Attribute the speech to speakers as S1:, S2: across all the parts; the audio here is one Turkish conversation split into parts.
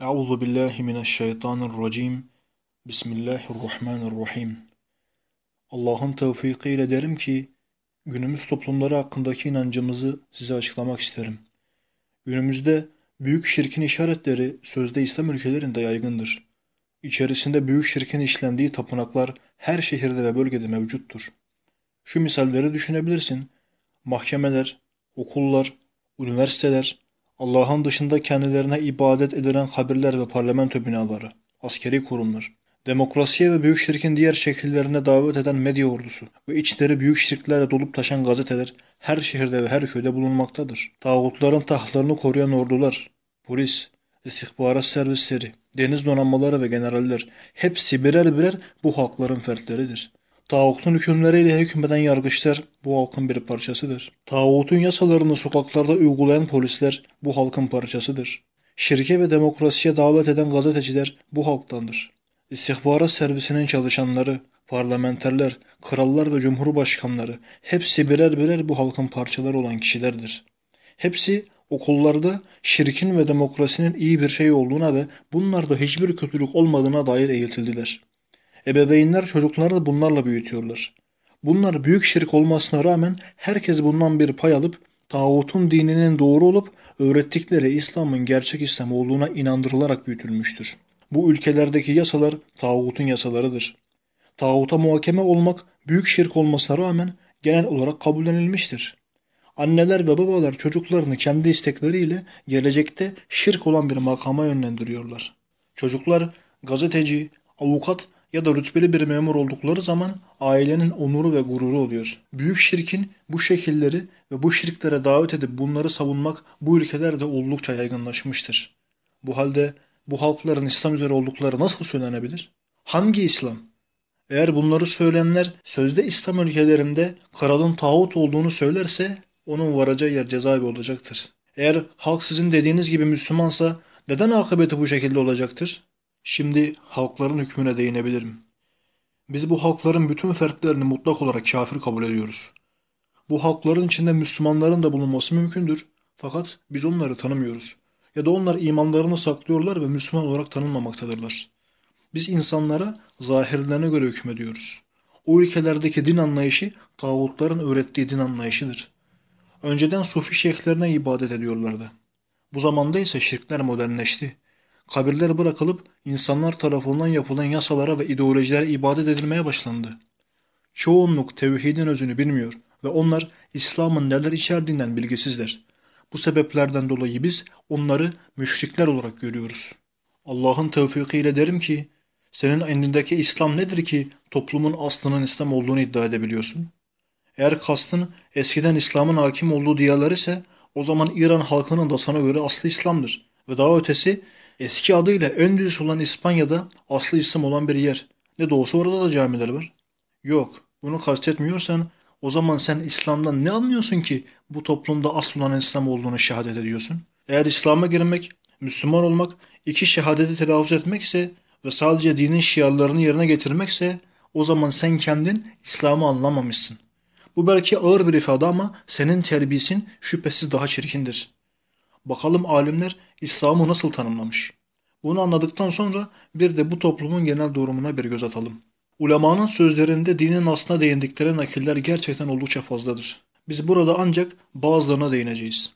S1: Euzu billahi mineşşeytanirracim. Bismillahirrahmanirrahim. Allah'ın tevfikiyle derim ki günümüz toplumları hakkındaki inancımızı size açıklamak isterim. Günümüzde büyük şirkin işaretleri sözde İslam ülkelerinde yaygındır. İçerisinde büyük şirkin işlendiği tapınaklar her şehirde ve bölgede mevcuttur. Şu misalleri düşünebilirsin. Mahkemeler, okullar, üniversiteler, Allah'ın dışında kendilerine ibadet edilen kabirler ve parlamento binaları, askeri kurumlar, demokrasiye ve büyük şirkin diğer şekillerine davet eden medya ordusu ve içleri büyük şirklerle dolup taşan gazeteler her şehirde ve her köyde bulunmaktadır. Tağutların tahtlarını koruyan ordular, polis, istihbarat servisleri, deniz donanmaları ve generaller hepsi birer birer bu halkların fertleridir. Tağutun hükümleriyle hükmeden yargıçlar bu halkın bir parçasıdır. Tağutun yasalarını sokaklarda uygulayan polisler bu halkın parçasıdır. Şirke ve demokrasiye davet eden gazeteciler bu halktandır. İstihbarat servisinin çalışanları, parlamenterler, krallar ve cumhurbaşkanları hepsi birer birer bu halkın parçaları olan kişilerdir. Hepsi okullarda şirkin ve demokrasinin iyi bir şey olduğuna ve bunlarda hiçbir kötülük olmadığına dair eğitildiler. Ebeveynler çocukları da bunlarla büyütüyorlar. Bunlar büyük şirk olmasına rağmen herkes bundan bir pay alıp tağutun dininin doğru olup öğrettikleri İslam'ın gerçek İslam olduğuna inandırılarak büyütülmüştür. Bu ülkelerdeki yasalar tağutun yasalarıdır. Tağuta muhakeme olmak büyük şirk olmasına rağmen genel olarak kabullenilmiştir. Anneler ve babalar çocuklarını kendi istekleriyle gelecekte şirk olan bir makama yönlendiriyorlar. Çocuklar gazeteci, avukat ya da rütbeli bir memur oldukları zaman ailenin onuru ve gururu oluyor. Büyük şirkin bu şekilleri ve bu şirklere davet edip bunları savunmak bu ülkelerde oldukça yaygınlaşmıştır. Bu halde bu halkların İslam üzere oldukları nasıl söylenebilir? Hangi İslam? Eğer bunları söyleyenler sözde İslam ülkelerinde kralın tağut olduğunu söylerse onun varacağı yer cezaevi olacaktır. Eğer halk sizin dediğiniz gibi Müslümansa neden akıbeti bu şekilde olacaktır? Şimdi halkların hükmüne değinebilirim. Biz bu halkların bütün fertlerini mutlak olarak kafir kabul ediyoruz. Bu halkların içinde Müslümanların da bulunması mümkündür. Fakat biz onları tanımıyoruz. Ya da onlar imanlarını saklıyorlar ve Müslüman olarak tanınmamaktadırlar. Biz insanlara zahirlerine göre hükmediyoruz. O ülkelerdeki din anlayışı tağutların öğrettiği din anlayışıdır. Önceden sufi şeyhlerine ibadet ediyorlardı. Bu zamanda ise şirkler modernleşti kabirler bırakılıp insanlar tarafından yapılan yasalara ve ideolojilere ibadet edilmeye başlandı. Çoğunluk tevhidin özünü bilmiyor ve onlar İslam'ın neler içerdiğinden bilgisizler. Bu sebeplerden dolayı biz onları müşrikler olarak görüyoruz. Allah'ın tevfikiyle derim ki, senin indindeki İslam nedir ki toplumun aslının İslam olduğunu iddia edebiliyorsun? Eğer kastın eskiden İslam'ın hakim olduğu diyarlar ise o zaman İran halkının da sana göre aslı İslam'dır ve daha ötesi eski adıyla Endülüs olan İspanya'da aslı İslam olan bir yer. Ne de orada da camiler var. Yok, bunu kastetmiyorsan o zaman sen İslam'dan ne anlıyorsun ki bu toplumda asıl olan İslam olduğunu şehadet ediyorsun? Eğer İslam'a girmek, Müslüman olmak, iki şehadeti telaffuz etmekse ve sadece dinin şiarlarını yerine getirmekse o zaman sen kendin İslam'ı anlamamışsın. Bu belki ağır bir ifade ama senin terbiyesin şüphesiz daha çirkindir.'' Bakalım alimler İslam'ı nasıl tanımlamış? Bunu anladıktan sonra bir de bu toplumun genel durumuna bir göz atalım. Ulemanın sözlerinde dinin aslına değindikleri nakiller gerçekten oldukça fazladır. Biz burada ancak bazılarına değineceğiz.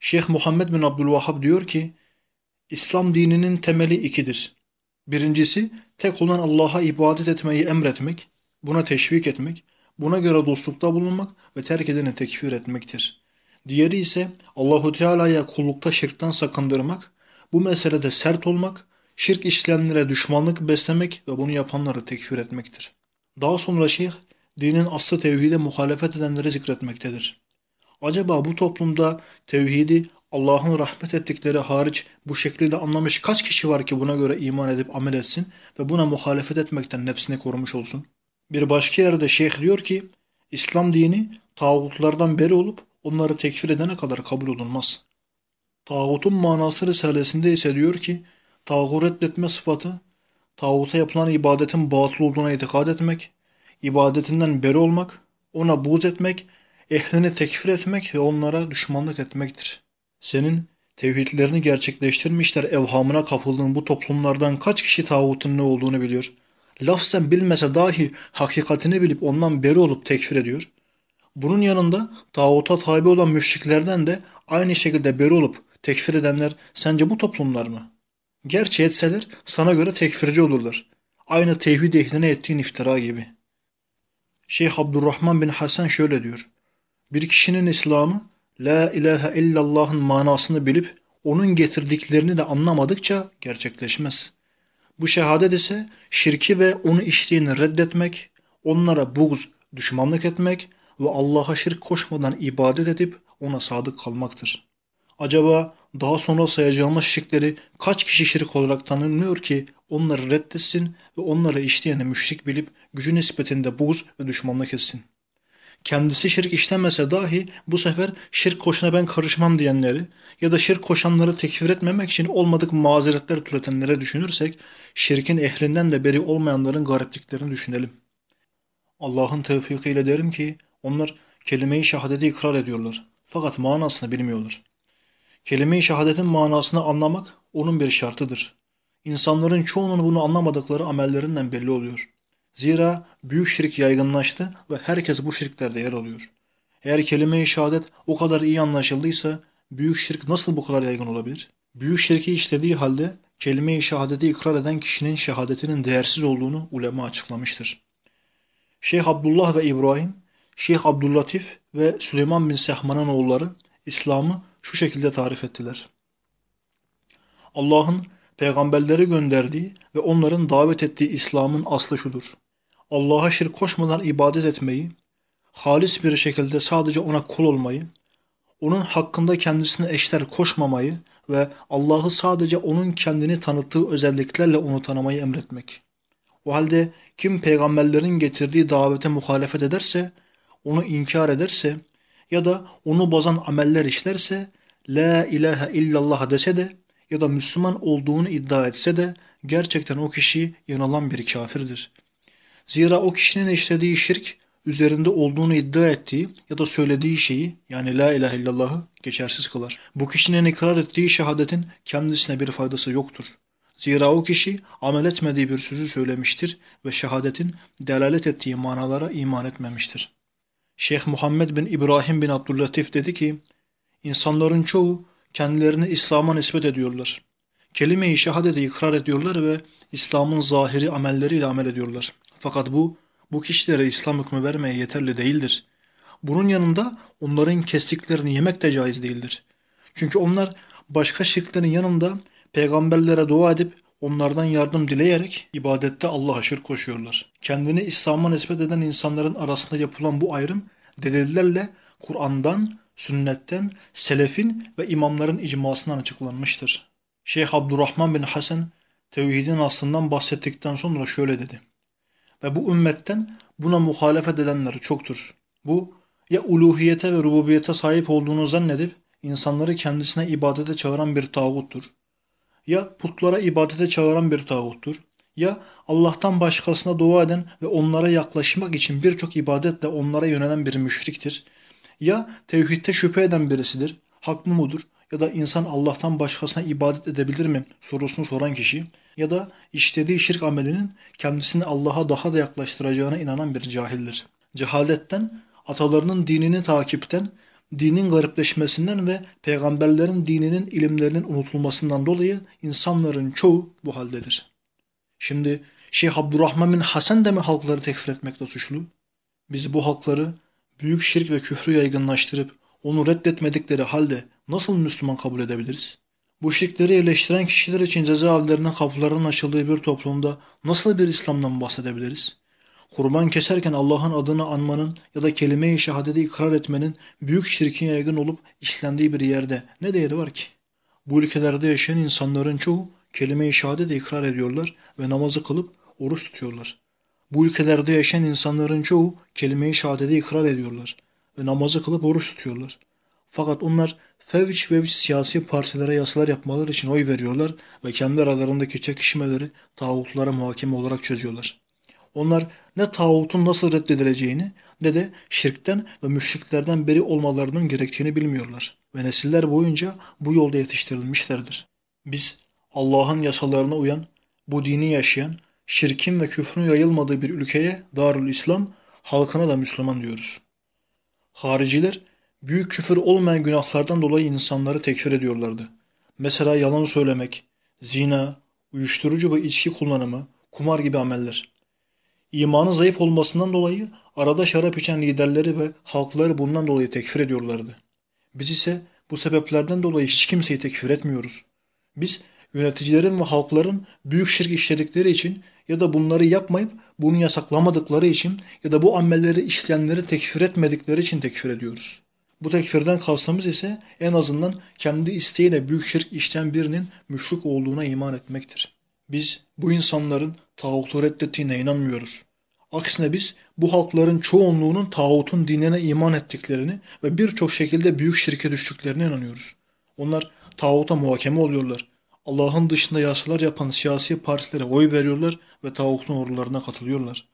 S1: Şeyh Muhammed bin Abdülvahhab diyor ki, İslam dininin temeli ikidir. Birincisi, tek olan Allah'a ibadet etmeyi emretmek, buna teşvik etmek, buna göre dostlukta bulunmak ve terk edeni tekfir etmektir. Diğeri ise Allahu Teala'ya kullukta şirkten sakındırmak, bu meselede sert olmak, şirk işleyenlere düşmanlık beslemek ve bunu yapanları tekfir etmektir. Daha sonra şeyh, dinin aslı tevhide muhalefet edenleri zikretmektedir. Acaba bu toplumda tevhidi Allah'ın rahmet ettikleri hariç bu şekliyle anlamış kaç kişi var ki buna göre iman edip amel etsin ve buna muhalefet etmekten nefsini korumuş olsun? Bir başka yerde şeyh diyor ki, İslam dini tağutlardan beri olup onları tekfir edene kadar kabul olunmaz. Tağutun manası risalesinde ise diyor ki, tağut reddetme sıfatı, tağuta yapılan ibadetin batıl olduğuna itikad etmek, ibadetinden beri olmak, ona buğz etmek, ehlini tekfir etmek ve onlara düşmanlık etmektir. Senin tevhidlerini gerçekleştirmişler evhamına kapıldığın bu toplumlardan kaç kişi tağutun ne olduğunu biliyor? Lafzen bilmese dahi hakikatini bilip ondan beri olup tekfir ediyor.'' Bunun yanında tağuta tabi olan müşriklerden de aynı şekilde beri olup tekfir edenler sence bu toplumlar mı? Gerçi etseler sana göre tekfirci olurlar. Aynı tevhid ehline ettiğin iftira gibi. Şeyh Abdurrahman bin Hasan şöyle diyor. Bir kişinin İslam'ı La ilahe illallah'ın manasını bilip onun getirdiklerini de anlamadıkça gerçekleşmez. Bu şehadet ise şirki ve onu işliğini reddetmek, onlara buğz, düşmanlık etmek ve Allah'a şirk koşmadan ibadet edip ona sadık kalmaktır. Acaba daha sonra sayacağımız şirkleri kaç kişi şirk olarak tanımlıyor ki onları reddetsin ve onlara işleyeni müşrik bilip gücü nispetinde buğz ve düşmanlık etsin. Kendisi şirk işlemese dahi bu sefer şirk koşuna ben karışmam diyenleri ya da şirk koşanları tekfir etmemek için olmadık mazeretler türetenlere düşünürsek şirkin ehlinden de beri olmayanların garipliklerini düşünelim. Allah'ın tevfikiyle derim ki onlar kelime-i şehadeti ikrar ediyorlar. Fakat manasını bilmiyorlar. Kelime-i şehadetin manasını anlamak onun bir şartıdır. İnsanların çoğunun bunu anlamadıkları amellerinden belli oluyor. Zira büyük şirk yaygınlaştı ve herkes bu şirklerde yer alıyor. Eğer kelime-i şehadet o kadar iyi anlaşıldıysa büyük şirk nasıl bu kadar yaygın olabilir? Büyük şirki işlediği halde kelime-i şehadeti ikrar eden kişinin şehadetinin değersiz olduğunu ulema açıklamıştır. Şeyh Abdullah ve İbrahim Şeyh Abdüllatif ve Süleyman bin Sehman'ın oğulları İslam'ı şu şekilde tarif ettiler. Allah'ın peygamberlere gönderdiği ve onların davet ettiği İslam'ın aslı şudur. Allah'a şirk koşmadan ibadet etmeyi, halis bir şekilde sadece ona kul olmayı, onun hakkında kendisine eşler koşmamayı ve Allah'ı sadece onun kendini tanıttığı özelliklerle onu tanımayı emretmek. O halde kim peygamberlerin getirdiği davete muhalefet ederse onu inkar ederse ya da onu bozan ameller işlerse La ilahe illallah dese de ya da Müslüman olduğunu iddia etse de gerçekten o kişi yanılan bir kafirdir. Zira o kişinin işlediği şirk üzerinde olduğunu iddia ettiği ya da söylediği şeyi yani la ilahe illallahı geçersiz kılar. Bu kişinin ikrar ettiği şehadetin kendisine bir faydası yoktur. Zira o kişi amel etmediği bir sözü söylemiştir ve şehadetin delalet ettiği manalara iman etmemiştir. Şeyh Muhammed bin İbrahim bin Abdüllatif dedi ki, insanların çoğu kendilerini İslam'a nispet ediyorlar. Kelime-i şehadeti ikrar ediyorlar ve İslam'ın zahiri amelleriyle amel ediyorlar. Fakat bu, bu kişilere İslam hükmü vermeye yeterli değildir. Bunun yanında onların kestiklerini yemek de caiz değildir. Çünkü onlar başka şirklerin yanında peygamberlere dua edip Onlardan yardım dileyerek ibadette Allah'a şirk koşuyorlar. Kendini İslam'a nispet eden insanların arasında yapılan bu ayrım delillerle Kur'an'dan, sünnetten, selefin ve imamların icmasından açıklanmıştır. Şeyh Abdurrahman bin Hasan tevhidin aslından bahsettikten sonra şöyle dedi. Ve bu ümmetten buna muhalefet edenler çoktur. Bu ya uluhiyete ve rububiyete sahip olduğunu zannedip insanları kendisine ibadete çağıran bir tağuttur ya putlara ibadete çağıran bir tağuttur ya Allah'tan başkasına dua eden ve onlara yaklaşmak için birçok ibadetle onlara yönelen bir müşriktir ya tevhidte şüphe eden birisidir, haklı mıdır ya da insan Allah'tan başkasına ibadet edebilir mi sorusunu soran kişi ya da işlediği şirk amelinin kendisini Allah'a daha da yaklaştıracağına inanan bir cahildir. Cehaletten, atalarının dinini takipten dinin garipleşmesinden ve peygamberlerin dininin ilimlerinin unutulmasından dolayı insanların çoğu bu haldedir. Şimdi Şeyh Abdurrahman bin Hasan de mi halkları tekfir etmekle suçlu? Biz bu halkları büyük şirk ve küfrü yaygınlaştırıp onu reddetmedikleri halde nasıl Müslüman kabul edebiliriz? Bu şirkleri eleştiren kişiler için cezaevlerinin kapılarının açıldığı bir toplumda nasıl bir İslam'dan bahsedebiliriz? Kurban keserken Allah'ın adını anmanın ya da kelime-i şehadeti ikrar etmenin büyük şirkin yaygın olup işlendiği bir yerde ne değeri var ki? Bu ülkelerde yaşayan insanların çoğu kelime-i şehadet ikrar ediyorlar ve namazı kılıp oruç tutuyorlar. Bu ülkelerde yaşayan insanların çoğu kelime-i şehadeti ikrar ediyorlar ve namazı kılıp oruç tutuyorlar. Fakat onlar fevç vevç siyasi partilere yasalar yapmaları için oy veriyorlar ve kendi aralarındaki çekişmeleri tağutlara muhakeme olarak çözüyorlar. Onlar ne tağutun nasıl reddedileceğini ne de şirkten ve müşriklerden beri olmalarının gerektiğini bilmiyorlar. Ve nesiller boyunca bu yolda yetiştirilmişlerdir. Biz Allah'ın yasalarına uyan, bu dini yaşayan, şirkin ve küfrün yayılmadığı bir ülkeye Darül İslam, halkına da Müslüman diyoruz. Hariciler büyük küfür olmayan günahlardan dolayı insanları tekfir ediyorlardı. Mesela yalan söylemek, zina, uyuşturucu ve içki kullanımı, kumar gibi ameller. İmanı zayıf olmasından dolayı arada şarap içen liderleri ve halkları bundan dolayı tekfir ediyorlardı. Biz ise bu sebeplerden dolayı hiç kimseyi tekfir etmiyoruz. Biz yöneticilerin ve halkların büyük şirk işledikleri için ya da bunları yapmayıp bunu yasaklamadıkları için ya da bu amelleri işleyenleri tekfir etmedikleri için tekfir ediyoruz. Bu tekfirden kastımız ise en azından kendi isteğiyle büyük şirk işleyen birinin müşrik olduğuna iman etmektir. Biz bu insanların tağutu reddettiğine inanmıyoruz. Aksine biz bu halkların çoğunluğunun tağutun dinine iman ettiklerini ve birçok şekilde büyük şirke düştüklerine inanıyoruz. Onlar tağuta muhakeme oluyorlar. Allah'ın dışında yasalar yapan siyasi partilere oy veriyorlar ve tağutun ordularına katılıyorlar.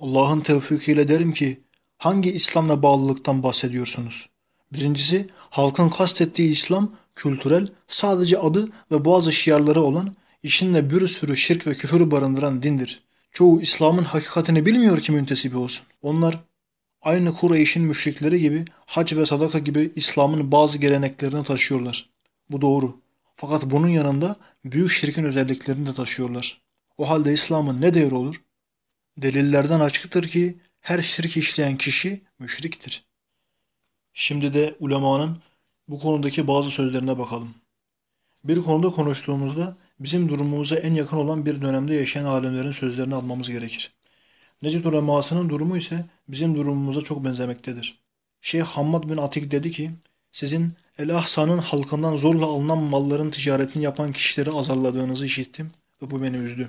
S1: Allah'ın tevfikiyle derim ki hangi İslam'la bağlılıktan bahsediyorsunuz? Birincisi halkın kastettiği İslam kültürel sadece adı ve bazı şiarları olan içinde bir sürü şirk ve küfür barındıran dindir. Çoğu İslam'ın hakikatini bilmiyor ki müntesibi olsun. Onlar aynı Kureyş'in müşrikleri gibi hac ve sadaka gibi İslam'ın bazı geleneklerini taşıyorlar. Bu doğru. Fakat bunun yanında büyük şirkin özelliklerini de taşıyorlar. O halde İslam'ın ne değeri olur? Delillerden açıktır ki her şirk işleyen kişi müşriktir. Şimdi de ulemanın bu konudaki bazı sözlerine bakalım. Bir konuda konuştuğumuzda bizim durumumuza en yakın olan bir dönemde yaşayan alemlerin sözlerini almamız gerekir. Necid ulemasının durumu ise bizim durumumuza çok benzemektedir. Şeyh Hammad bin Atik dedi ki, sizin El Ahsa'nın halkından zorla alınan malların ticaretini yapan kişileri azarladığınızı işittim ve bu beni üzdü.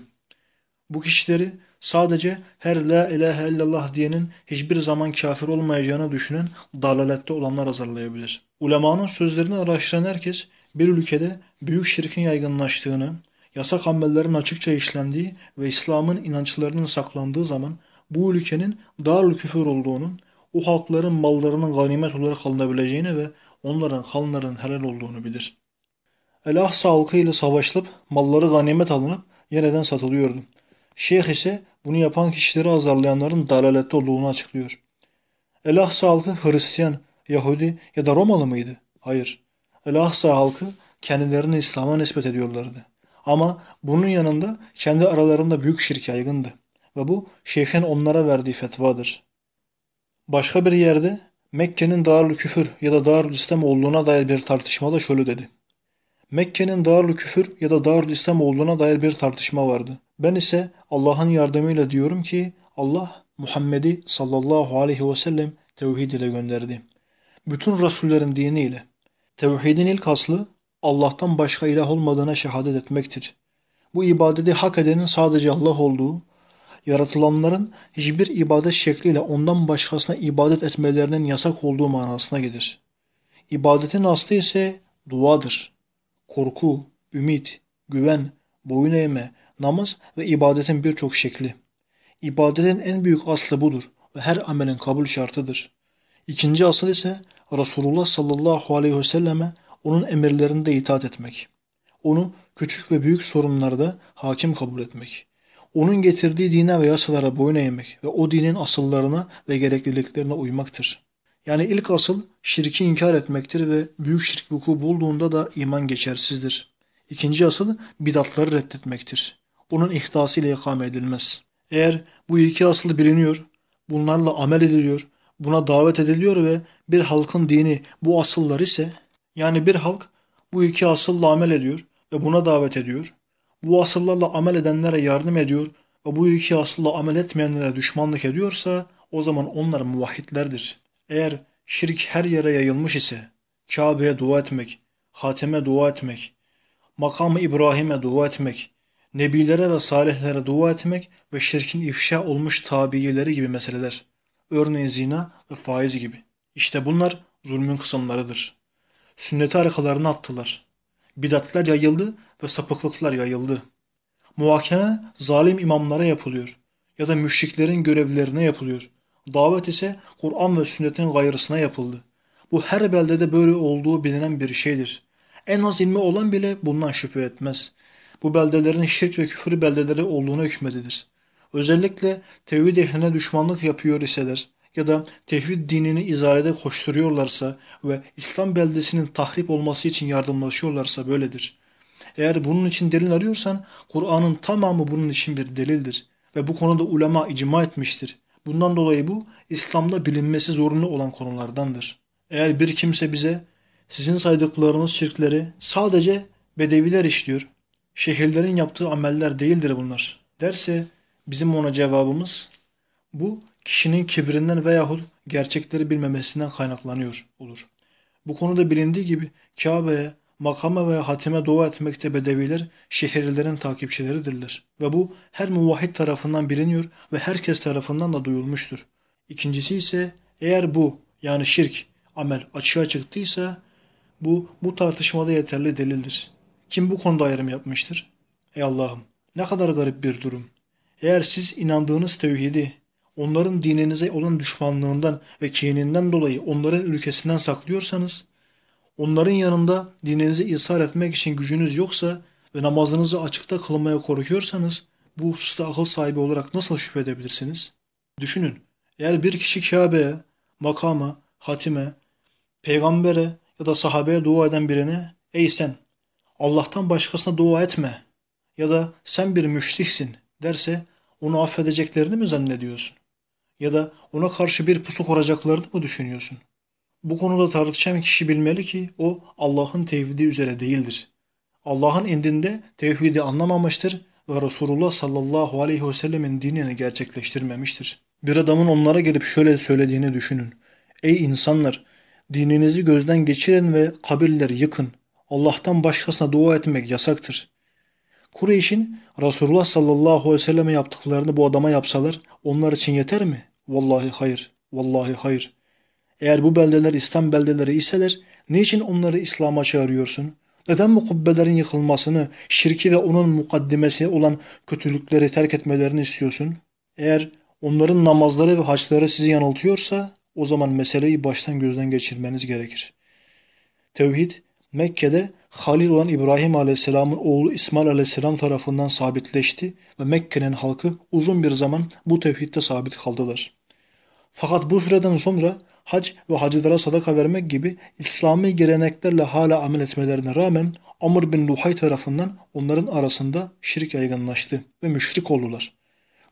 S1: Bu kişileri sadece her la ilahe illallah diyenin hiçbir zaman kafir olmayacağını düşünen dalalette olanlar azarlayabilir. Ulemanın sözlerini araştıran herkes bir ülkede büyük şirkin yaygınlaştığını, yasak amellerin açıkça işlendiği ve İslam'ın inançlarının saklandığı zaman bu ülkenin darül küfür olduğunun, o halkların mallarının ganimet olarak alınabileceğini ve onların kanların helal olduğunu bilir. El-Ahsa halkı ile savaşılıp malları ganimet alınıp yeniden satılıyordu. Şeyh ise bunu yapan kişileri azarlayanların dalalette olduğunu açıklıyor. El-Ahsa halkı Hristiyan, Yahudi ya da Romalı mıydı? Hayır. Lahsa halkı kendilerini İslam'a nispet ediyorlardı. Ama bunun yanında kendi aralarında büyük şirk yaygındı ve bu şeyhin onlara verdiği fetvadır. Başka bir yerde Mekke'nin Darül Küfür ya da Darül İslam olduğuna dair bir tartışmada şöyle dedi. Mekke'nin Darül Küfür ya da Darül İslam olduğuna dair bir tartışma vardı. Ben ise Allah'ın yardımıyla diyorum ki Allah Muhammed'i sallallahu aleyhi ve sellem tevhid ile gönderdi. Bütün Resullerin diniyle. Tevhidin ilk aslı Allah'tan başka ilah olmadığına şehadet etmektir. Bu ibadeti hak edenin sadece Allah olduğu, yaratılanların hiçbir ibadet şekliyle ondan başkasına ibadet etmelerinin yasak olduğu manasına gelir. İbadetin aslı ise duadır. Korku, ümit, güven, boyun eğme, namaz ve ibadetin birçok şekli. İbadetin en büyük aslı budur ve her amelin kabul şartıdır. İkinci asıl ise Resulullah sallallahu aleyhi ve selleme onun emirlerinde itaat etmek. Onu küçük ve büyük sorunlarda hakim kabul etmek. Onun getirdiği dine ve yasalara boyun eğmek ve o dinin asıllarına ve gerekliliklerine uymaktır. Yani ilk asıl şirki inkar etmektir ve büyük şirk vuku bulduğunda da iman geçersizdir. İkinci asıl bidatları reddetmektir. Onun ihdası ile ikame edilmez. Eğer bu iki asıl biliniyor, bunlarla amel ediliyor buna davet ediliyor ve bir halkın dini bu asıllar ise yani bir halk bu iki asılla amel ediyor ve buna davet ediyor. Bu asıllarla amel edenlere yardım ediyor ve bu iki asılla amel etmeyenlere düşmanlık ediyorsa o zaman onlar muvahhidlerdir. Eğer şirk her yere yayılmış ise Kabe'ye dua etmek, Hatem'e dua etmek, makamı İbrahim'e dua etmek, nebilere ve salihlere dua etmek ve şirkin ifşa olmuş tabiileri gibi meseleler örneğin zina ve faiz gibi. İşte bunlar zulmün kısımlarıdır. Sünneti arkalarına attılar. Bidatlar yayıldı ve sapıklıklar yayıldı. Muhakeme zalim imamlara yapılıyor ya da müşriklerin görevlerine yapılıyor. Davet ise Kur'an ve sünnetin gayrısına yapıldı. Bu her beldede böyle olduğu bilinen bir şeydir. En az ilmi olan bile bundan şüphe etmez. Bu beldelerin şirk ve küfür beldeleri olduğunu hükmedilir. Özellikle tevhid ehline düşmanlık yapıyor iseler ya da tevhid dinini izarede koşturuyorlarsa ve İslam beldesinin tahrip olması için yardımlaşıyorlarsa böyledir. Eğer bunun için delil arıyorsan Kur'an'ın tamamı bunun için bir delildir ve bu konuda ulema icma etmiştir. Bundan dolayı bu İslam'da bilinmesi zorunlu olan konulardandır. Eğer bir kimse bize sizin saydıklarınız şirkleri sadece bedeviler işliyor, şehirlerin yaptığı ameller değildir bunlar derse Bizim ona cevabımız bu kişinin kibrinden veyahut gerçekleri bilmemesinden kaynaklanıyor olur. Bu konuda bilindiği gibi Kabe'ye, makama veya hatime dua etmekte bedeviler şehirlerin takipçileridirler. Ve bu her muvahit tarafından biliniyor ve herkes tarafından da duyulmuştur. İkincisi ise eğer bu yani şirk amel açığa çıktıysa bu bu tartışmada yeterli delildir. Kim bu konuda ayrım yapmıştır? Ey Allah'ım ne kadar garip bir durum. Eğer siz inandığınız tevhidi onların dininize olan düşmanlığından ve kininden dolayı onların ülkesinden saklıyorsanız, onların yanında dininizi ısrar etmek için gücünüz yoksa ve namazınızı açıkta kılmaya korkuyorsanız bu hususta akıl sahibi olarak nasıl şüphe edebilirsiniz? Düşünün, eğer bir kişi Kabe'ye, makama, hatime, peygambere ya da sahabeye dua eden birine ''Ey sen, Allah'tan başkasına dua etme'' ya da ''Sen bir müşriksin'' derse onu affedeceklerini mi zannediyorsun? Ya da ona karşı bir pusu kuracaklarını mı düşünüyorsun? Bu konuda tartışan kişi bilmeli ki o Allah'ın tevhidi üzere değildir. Allah'ın indinde tevhidi anlamamıştır ve Resulullah sallallahu aleyhi ve sellemin dinini gerçekleştirmemiştir. Bir adamın onlara gelip şöyle söylediğini düşünün. Ey insanlar! Dininizi gözden geçirin ve kabirleri yıkın. Allah'tan başkasına dua etmek yasaktır. Kureyş'in Resulullah sallallahu aleyhi ve selleme yaptıklarını bu adama yapsalar onlar için yeter mi? Vallahi hayır, vallahi hayır. Eğer bu beldeler İslam beldeleri iseler niçin onları İslam'a çağırıyorsun? Neden bu kubbelerin yıkılmasını, şirki ve onun mukaddimesi olan kötülükleri terk etmelerini istiyorsun? Eğer onların namazları ve haçları sizi yanıltıyorsa o zaman meseleyi baştan gözden geçirmeniz gerekir. Tevhid, Mekke'de Halil olan İbrahim Aleyhisselam'ın oğlu İsmail Aleyhisselam tarafından sabitleşti ve Mekke'nin halkı uzun bir zaman bu tevhidde sabit kaldılar. Fakat bu süreden sonra hac ve hacılara sadaka vermek gibi İslami geleneklerle hala amel etmelerine rağmen Amr bin Luhay tarafından onların arasında şirk yaygınlaştı ve müşrik oldular.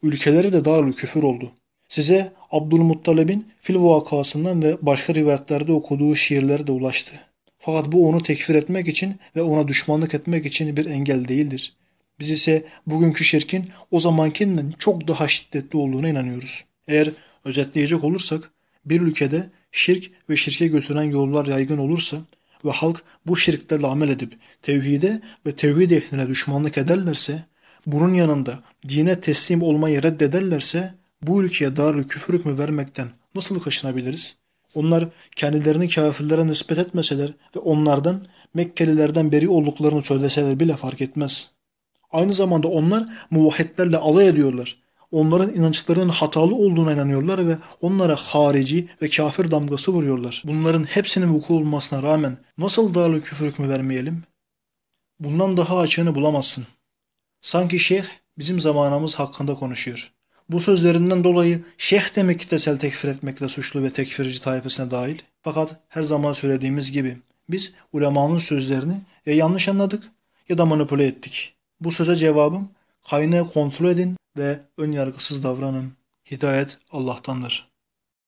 S1: Ülkeleri de darül küfür oldu. Size Abdülmuttalib'in fil vakasından ve başka rivayetlerde okuduğu şiirlere de ulaştı. Fakat bu onu tekfir etmek için ve ona düşmanlık etmek için bir engel değildir. Biz ise bugünkü şirkin o zamankinden çok daha şiddetli olduğuna inanıyoruz. Eğer özetleyecek olursak bir ülkede şirk ve şirke götüren yollar yaygın olursa ve halk bu şirklerle amel edip tevhide ve tevhid ehline düşmanlık ederlerse, bunun yanında dine teslim olmayı reddederlerse bu ülkeye darül küfür hükmü vermekten nasıl kaçınabiliriz? Onlar kendilerini kafirlere nispet etmeseler ve onlardan Mekkelilerden beri olduklarını söyleseler bile fark etmez. Aynı zamanda onlar muvahhidlerle alay ediyorlar. Onların inançlarının hatalı olduğuna inanıyorlar ve onlara harici ve kafir damgası vuruyorlar. Bunların hepsinin vuku olmasına rağmen nasıl darlı küfür hükmü vermeyelim? Bundan daha açığını bulamazsın. Sanki şeyh bizim zamanımız hakkında konuşuyor. Bu sözlerinden dolayı şeyh demek mi kitlesel tekfir etmekle suçlu ve tekfirci tayfesine dahil? Fakat her zaman söylediğimiz gibi biz ulemanın sözlerini ya yanlış anladık ya da manipüle ettik. Bu söze cevabım kaynağı kontrol edin ve ön yargısız davranın. Hidayet Allah'tandır.